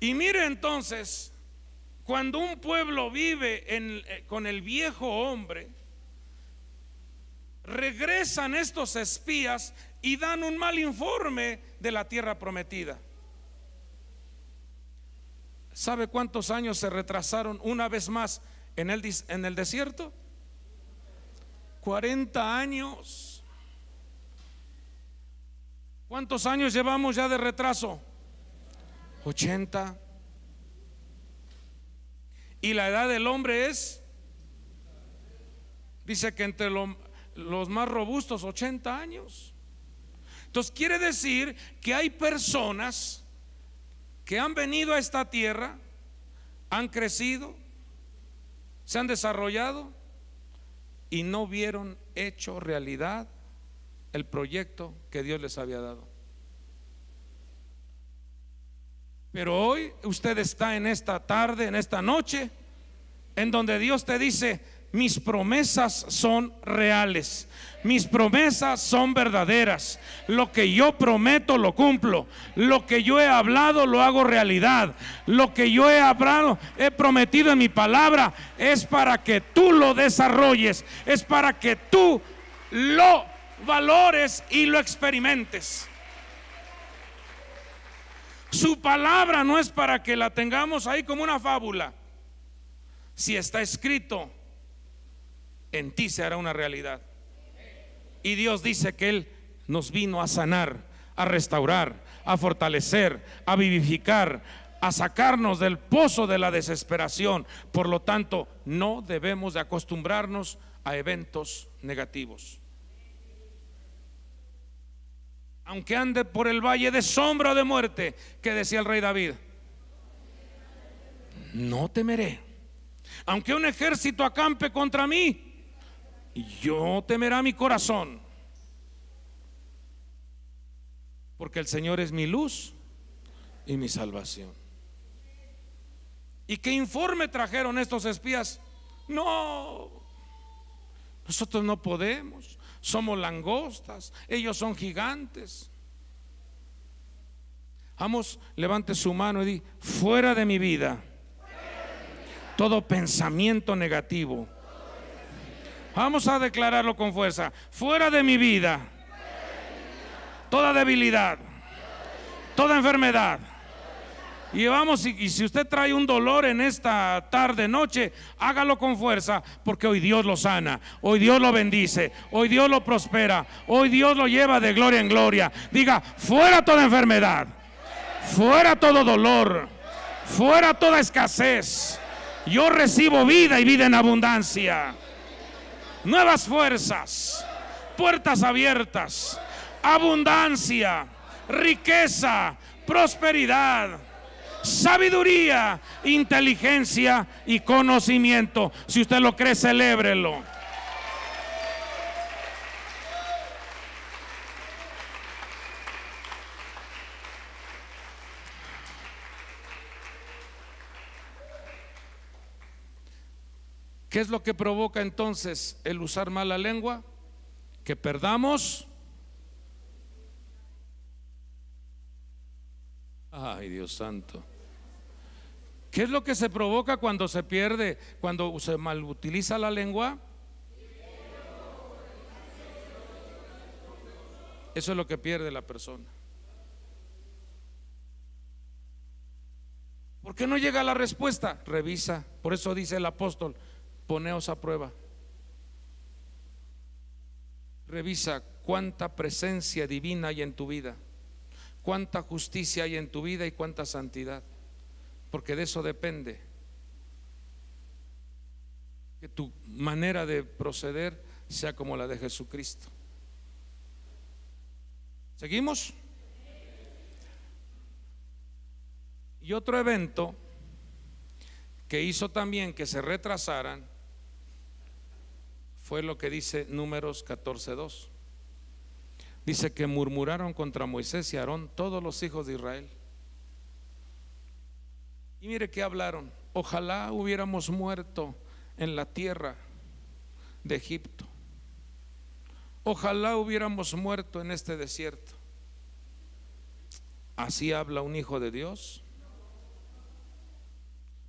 Y mire entonces cuando un pueblo vive eh, con el viejo hombre, regresan estos espías y dan un mal informe de la tierra prometida. ¿Sabe cuántos años se retrasaron una vez más en el, en el desierto? 40 años. ¿Cuántos años llevamos ya de retraso? 80. Y la edad del hombre es, dice que entre los más robustos, 80 años. Entonces quiere decir que hay personas que han venido a esta tierra, han crecido, se han desarrollado y no vieron hecho realidad el proyecto que Dios les había dado. Pero hoy usted está en esta tarde, en esta noche, en donde Dios te dice, mis promesas son reales, mis promesas son verdaderas. Lo que yo prometo lo cumplo, lo que yo he hablado lo hago realidad, lo que yo he hablado, he prometido en mi palabra es para que tú lo desarrolles, es para que tú lo valores y lo experimentes. Su palabra no es para que la tengamos ahí como una fábula. Si está escrito, en ti se hará una realidad. Y Dios dice que Él nos vino a sanar, a restaurar, a fortalecer, a vivificar, a sacarnos del pozo de la desesperación. Por lo tanto, no debemos de acostumbrarnos a eventos negativos. aunque ande por el valle de sombra de muerte, que decía el rey David, no temeré. Aunque un ejército acampe contra mí, yo temerá mi corazón. Porque el Señor es mi luz y mi salvación. ¿Y qué informe trajeron estos espías? No, nosotros no podemos somos langostas, ellos son gigantes. Vamos, levante su mano y di, fuera de mi vida, todo pensamiento negativo. Vamos a declararlo con fuerza, fuera de mi vida, toda debilidad, toda enfermedad y y, si usted trae un dolor en esta tarde, noche, hágalo con fuerza, porque hoy Dios lo sana, hoy Dios lo bendice, hoy Dios lo prospera, hoy Dios lo lleva de gloria en gloria. Diga, fuera toda enfermedad, fuera todo dolor, fuera toda escasez. Yo recibo vida y vida en abundancia. Nuevas fuerzas, puertas abiertas, abundancia, riqueza, prosperidad sabiduría, inteligencia y conocimiento. Si usted lo cree, celébrelo. ¿Qué es lo que provoca entonces el usar mala lengua? Que perdamos Ay, Dios santo. ¿Qué es lo que se provoca cuando se pierde, cuando se malutiliza la lengua? Eso es lo que pierde la persona. ¿Por qué no llega la respuesta? Revisa. Por eso dice el apóstol, poneos a prueba. Revisa cuánta presencia divina hay en tu vida cuánta justicia hay en tu vida y cuánta santidad, porque de eso depende. Que tu manera de proceder sea como la de Jesucristo. ¿Seguimos? Y otro evento que hizo también que se retrasaran fue lo que dice Números 14.2. Dice que murmuraron contra Moisés y Aarón todos los hijos de Israel. Y mire qué hablaron, ojalá hubiéramos muerto en la tierra de Egipto. Ojalá hubiéramos muerto en este desierto. ¿Así habla un hijo de Dios?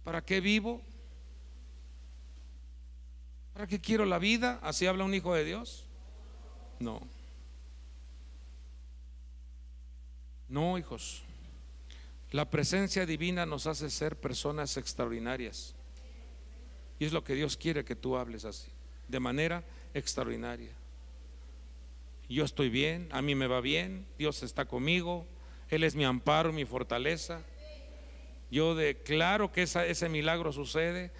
¿Para qué vivo? ¿Para qué quiero la vida? ¿Así habla un hijo de Dios? No. No, hijos. La presencia divina nos hace ser personas extraordinarias. Y es lo que Dios quiere que tú hables así, de manera extraordinaria. Yo estoy bien, a mí me va bien, Dios está conmigo, Él es mi amparo, mi fortaleza. Yo declaro que ese milagro sucede,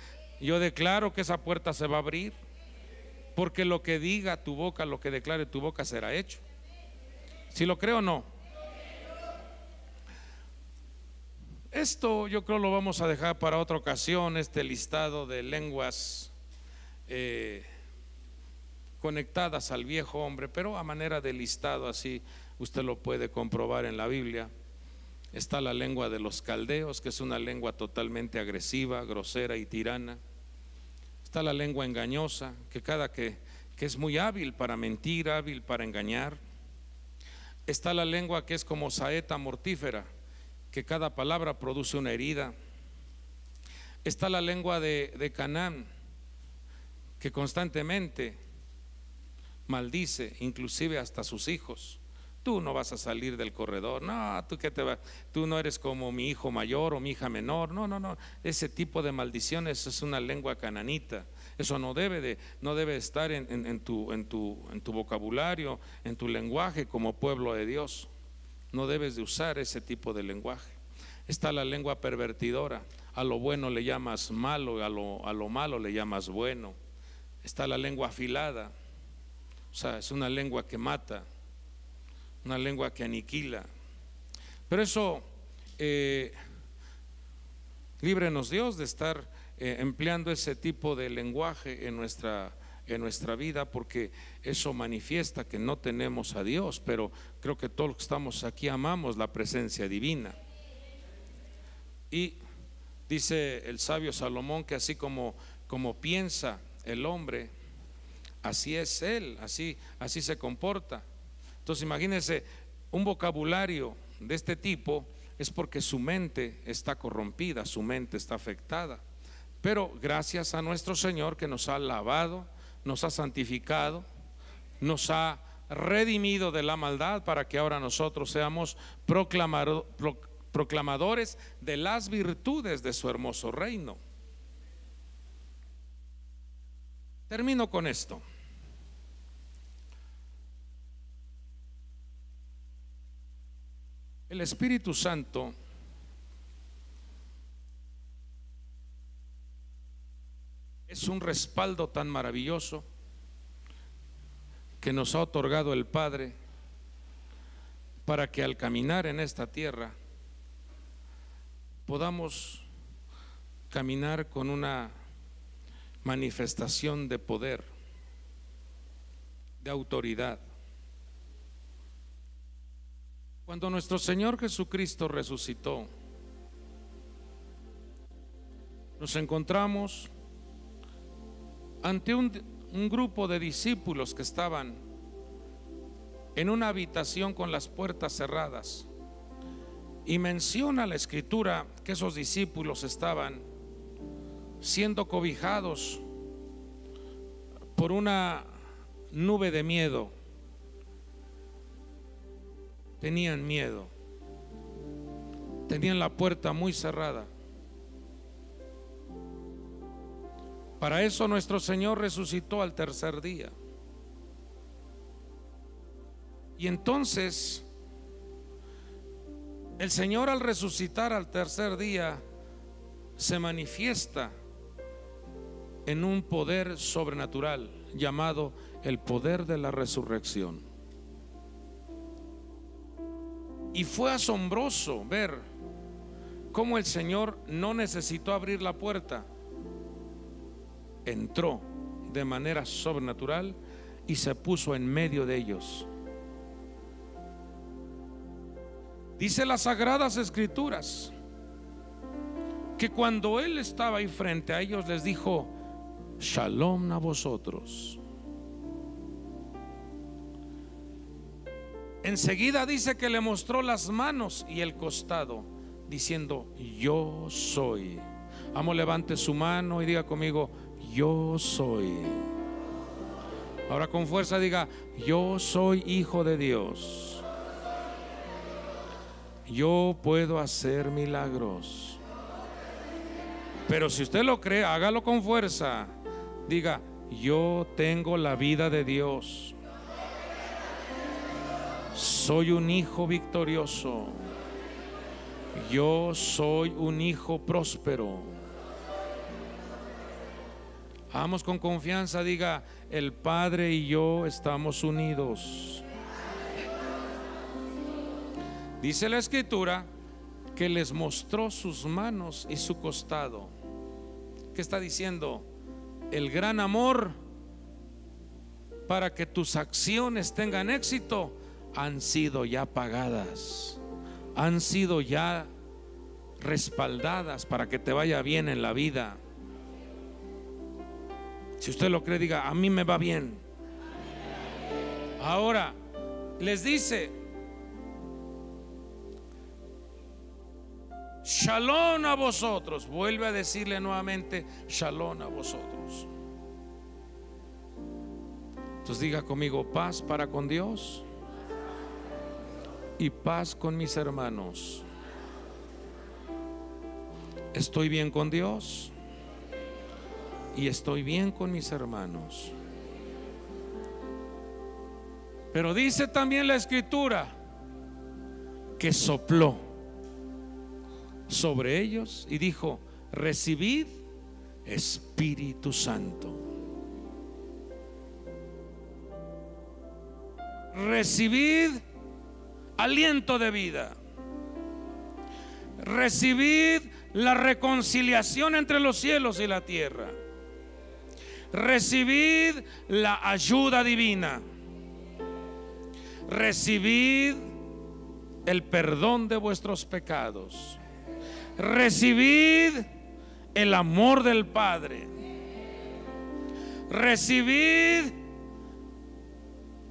yo declaro que esa puerta se va a abrir, porque lo que diga tu boca, lo que declare tu boca será hecho. Si lo creo o no. Esto yo creo lo vamos a dejar para otra ocasión, este listado de lenguas eh, conectadas al viejo hombre, pero a manera de listado así usted lo puede comprobar en la Biblia. Está la lengua de los caldeos, que es una lengua totalmente agresiva, grosera y tirana. Está la lengua engañosa, que cada que, que es muy hábil para mentir, hábil para engañar. Está la lengua que es como saeta mortífera que cada palabra produce una herida. Está la lengua de, Canaán, que constantemente maldice, inclusive hasta sus hijos. Tú no vas a salir del corredor, no, tú qué te vas, tú no eres como mi hijo mayor o mi hija menor, no, no, no. Ese tipo de maldiciones es una lengua cananita. Eso no debe de, no debe estar en, tu, en tu, en tu vocabulario, en tu lenguaje como pueblo de Dios. No debes de usar ese tipo de lenguaje. Está la lengua pervertidora. A lo bueno le llamas malo, a lo, a lo malo le llamas bueno. Está la lengua afilada. O sea, es una lengua que mata, una lengua que aniquila. Pero eso, eh, líbrenos Dios de estar eh, empleando ese tipo de lenguaje en nuestra en nuestra vida porque eso manifiesta que no tenemos a Dios, pero creo que todos los que estamos aquí amamos la presencia divina. Y dice el sabio Salomón que así como, como piensa el hombre, así es él, así, así se comporta. Entonces imagínense, un vocabulario de este tipo es porque su mente está corrompida, su mente está afectada. Pero gracias a nuestro Señor que nos ha lavado, nos ha santificado, nos ha redimido de la maldad para que ahora nosotros seamos proclamadores de las virtudes de su hermoso reino. Termino con esto. El Espíritu Santo Es un respaldo tan maravilloso que nos ha otorgado el Padre para que al caminar en esta tierra podamos caminar con una manifestación de poder, de autoridad. Cuando nuestro Señor Jesucristo resucitó, nos encontramos ante un, grupo de discípulos que estaban en una habitación con las puertas cerradas. Y menciona la escritura que esos discípulos estaban siendo cobijados por una nube de miedo. Tenían miedo. Tenían la puerta muy cerrada. Para eso nuestro Señor resucitó al tercer día. Y entonces, el Señor al resucitar al tercer día se manifiesta en un poder sobrenatural llamado el poder de la resurrección. Y fue asombroso ver cómo el Señor no necesitó abrir la puerta entró de manera sobrenatural y se puso en medio de ellos. Dice las sagradas escrituras que cuando él estaba ahí frente a ellos les dijo, shalom a vosotros. Enseguida dice que le mostró las manos y el costado, diciendo, yo soy. Amo, levante su mano y diga conmigo, yo soy. Ahora con fuerza diga, yo soy hijo de Dios. Yo puedo hacer milagros. Pero si usted lo cree, hágalo con fuerza. Diga, yo tengo la vida de Dios. Soy un hijo victorioso. Yo soy un hijo próspero. Vamos con confianza, diga, el Padre y yo estamos unidos. Dice la escritura que les mostró sus manos y su costado. ¿Qué está diciendo? El gran amor para que tus acciones tengan éxito han sido ya pagadas, han sido ya respaldadas para que te vaya bien en la vida. Si usted lo cree, diga, a mí me va bien. Ahora, les dice, Shalom a vosotros. Vuelve a decirle nuevamente, Shalom a vosotros. Entonces diga conmigo, paz para con Dios y paz con mis hermanos. Estoy bien con Dios y estoy bien con mis hermanos. Pero dice también la escritura que sopló sobre ellos y dijo, recibid Espíritu Santo. Recibid aliento de vida. Recibid la reconciliación entre los cielos y la tierra recibid la ayuda divina. Recibid el perdón de vuestros pecados. Recibid el amor del Padre. Recibid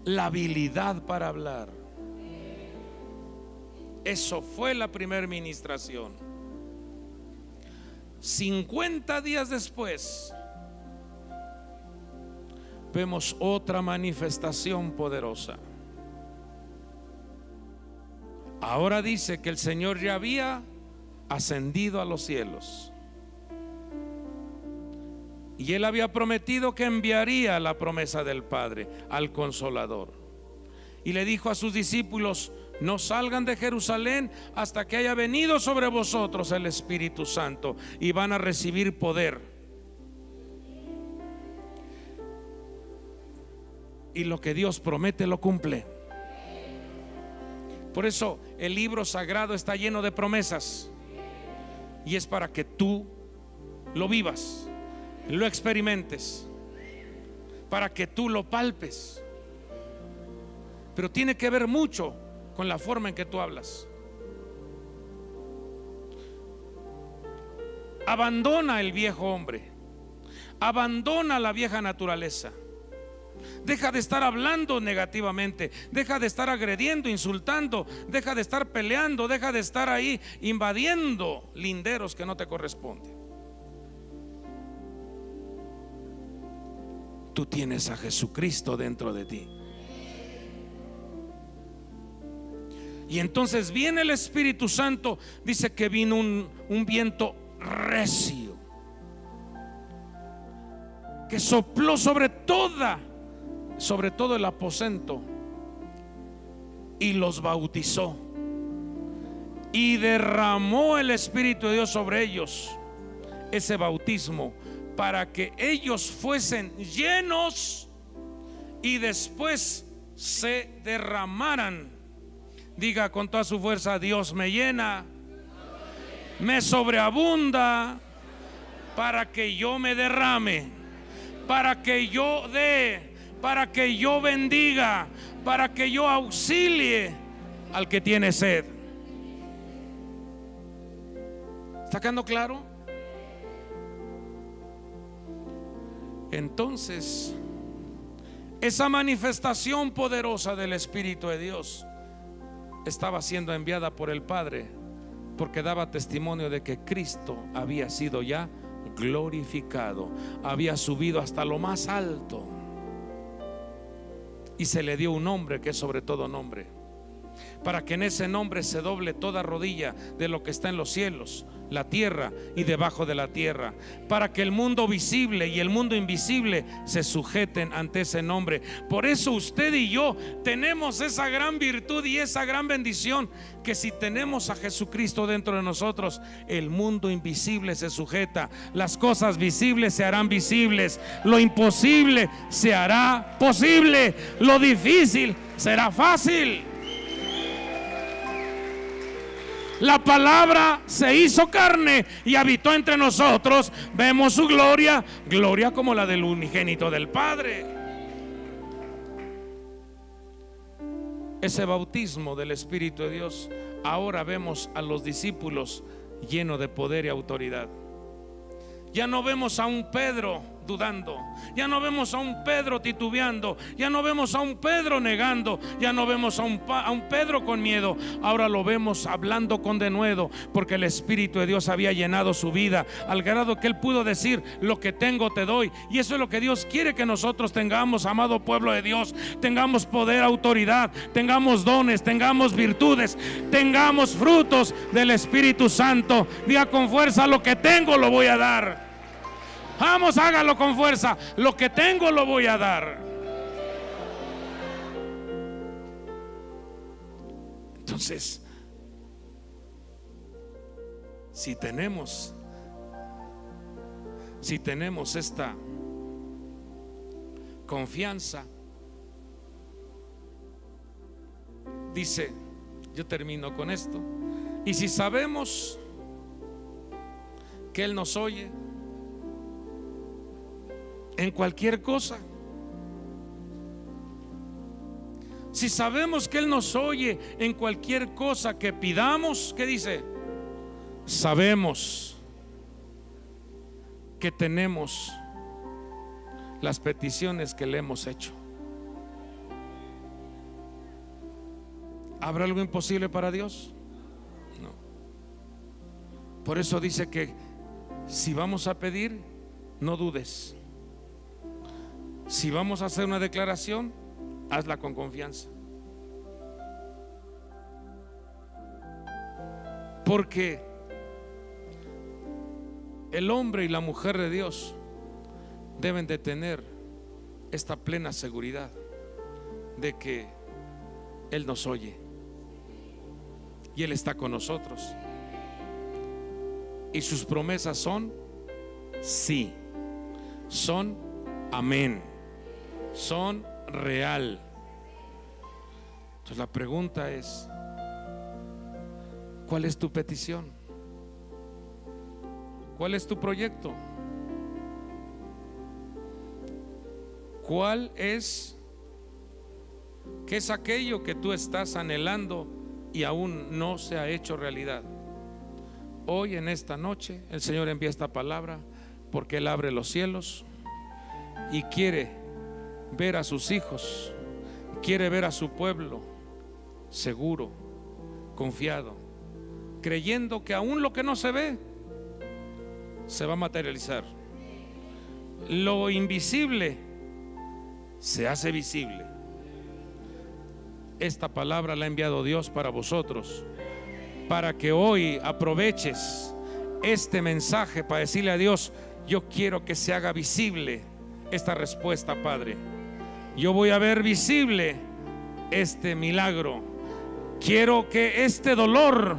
la habilidad para hablar. Eso fue la primera ministración. 50 días después, vemos otra manifestación poderosa. Ahora dice que el Señor ya había ascendido a los cielos. Y él había prometido que enviaría la promesa del Padre al Consolador. Y le dijo a sus discípulos, no salgan de Jerusalén hasta que haya venido sobre vosotros el Espíritu Santo y van a recibir poder y lo que Dios promete lo cumple. Por eso el libro sagrado está lleno de promesas y es para que tú lo vivas, lo experimentes, para que tú lo palpes. Pero tiene que ver mucho con la forma en que tú hablas. Abandona el viejo hombre, abandona la vieja naturaleza. Deja de estar hablando negativamente, deja de estar agrediendo, insultando, deja de estar peleando, deja de estar ahí invadiendo linderos que no te corresponden. Tú tienes a Jesucristo dentro de ti. Y entonces viene el Espíritu Santo, dice que vino un, viento recio que sopló sobre toda sobre todo el aposento, y los bautizó. Y derramó el Espíritu de Dios sobre ellos ese bautismo para que ellos fuesen llenos y después se derramaran. Diga con toda su fuerza, Dios me llena, me sobreabunda para que yo me derrame, para que yo dé, para que yo bendiga, para que yo auxilie al que tiene sed. ¿Está quedando claro? Entonces, esa manifestación poderosa del Espíritu de Dios estaba siendo enviada por el Padre porque daba testimonio de que Cristo había sido ya glorificado, había subido hasta lo más alto y se le dio un nombre que es sobre todo nombre para que en ese nombre se doble toda rodilla de lo que está en los cielos, la tierra y debajo de la tierra, para que el mundo visible y el mundo invisible se sujeten ante ese nombre. Por eso usted y yo tenemos esa gran virtud y esa gran bendición que si tenemos a Jesucristo dentro de nosotros, el mundo invisible se sujeta, las cosas visibles se harán visibles, lo imposible se hará posible, lo difícil será fácil. La palabra se hizo carne y habitó entre nosotros. Vemos su gloria, gloria como la del unigénito del Padre. Ese bautismo del Espíritu de Dios, ahora vemos a los discípulos llenos de poder y autoridad. Ya no vemos a un Pedro dudando. Ya no vemos a un Pedro titubeando. Ya no vemos a un Pedro negando. Ya no vemos a un, a un Pedro con miedo. Ahora lo vemos hablando con denuedo. Porque el Espíritu de Dios había llenado su vida. Al grado que él pudo decir, lo que tengo te doy. Y eso es lo que Dios quiere que nosotros tengamos, amado pueblo de Dios. Tengamos poder, autoridad. Tengamos dones, tengamos virtudes. Tengamos frutos del Espíritu Santo. diga con fuerza, lo que tengo lo voy a dar. Vamos, hágalo con fuerza. Lo que tengo lo voy a dar. Entonces, si tenemos, si tenemos esta confianza, dice, yo termino con esto, y si sabemos que Él nos oye, en cualquier cosa. Si sabemos que Él nos oye en cualquier cosa que pidamos, ¿qué dice? Sabemos que tenemos las peticiones que le hemos hecho. ¿Habrá algo imposible para Dios? No. Por eso dice que si vamos a pedir, no dudes. Si vamos a hacer una declaración, hazla con confianza. Porque el hombre y la mujer de Dios deben de tener esta plena seguridad de que Él nos oye y Él está con nosotros. Y sus promesas son sí, son amén son real. Entonces la pregunta es, ¿cuál es tu petición? ¿Cuál es tu proyecto? ¿Cuál es, qué es aquello que tú estás anhelando y aún no se ha hecho realidad? Hoy en esta noche el Señor envía esta palabra porque Él abre los cielos y quiere ver a sus hijos, quiere ver a su pueblo seguro, confiado, creyendo que aún lo que no se ve se va a materializar. Lo invisible se hace visible. Esta palabra la ha enviado Dios para vosotros, para que hoy aproveches este mensaje para decirle a Dios, yo quiero que se haga visible esta respuesta, Padre yo voy a ver visible este milagro. Quiero que este dolor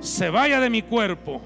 se vaya de mi cuerpo.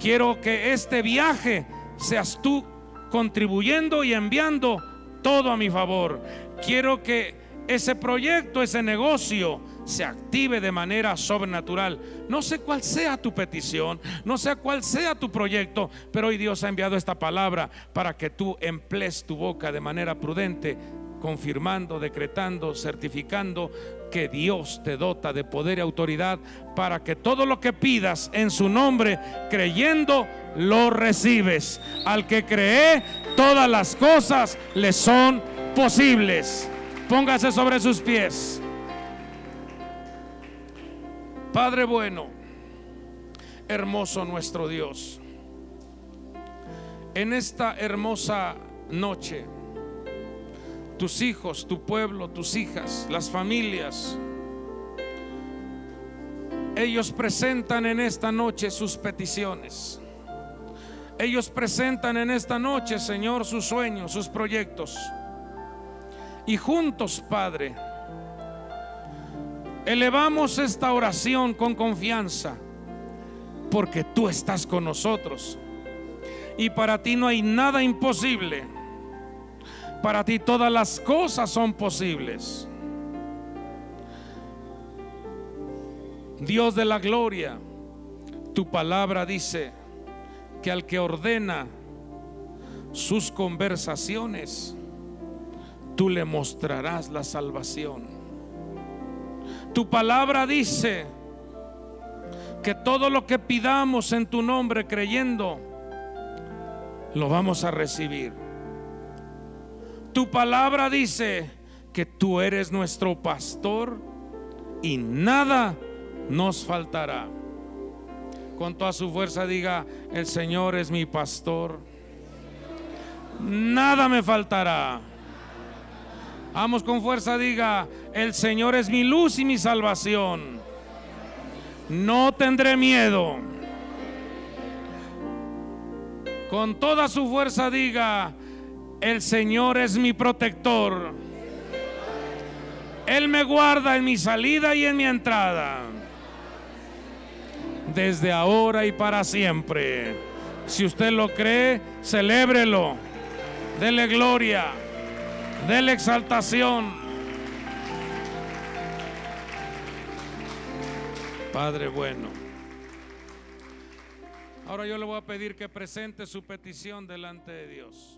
Quiero que este viaje seas tú contribuyendo y enviando todo a mi favor. Quiero que ese proyecto, ese negocio se active de manera sobrenatural. No sé cuál sea tu petición, no sé cuál sea tu proyecto, pero hoy Dios ha enviado esta palabra para que tú emplees tu boca de manera prudente confirmando, decretando, certificando que Dios te dota de poder y autoridad para que todo lo que pidas en su nombre, creyendo, lo recibes. Al que cree, todas las cosas le son posibles. Póngase sobre sus pies. Padre bueno, hermoso nuestro Dios, en esta hermosa noche, tus hijos, tu pueblo, tus hijas, las familias. Ellos presentan en esta noche sus peticiones. Ellos presentan en esta noche, Señor, sus sueños, sus proyectos. Y juntos, Padre, elevamos esta oración con confianza, porque tú estás con nosotros. Y para ti no hay nada imposible para ti todas las cosas son posibles. Dios de la gloria, tu palabra dice que al que ordena sus conversaciones, tú le mostrarás la salvación. Tu palabra dice que todo lo que pidamos en tu nombre creyendo, lo vamos a recibir. Tu palabra dice que tú eres nuestro pastor y nada nos faltará. Con toda su fuerza diga, el Señor es mi pastor. Nada me faltará. Vamos con fuerza, diga, el Señor es mi luz y mi salvación. No tendré miedo. Con toda su fuerza diga, el Señor es mi protector. Él me guarda en mi salida y en mi entrada. Desde ahora y para siempre. Si usted lo cree, celébrelo. Dele gloria. Dele exaltación. Padre bueno. Ahora yo le voy a pedir que presente su petición delante de Dios.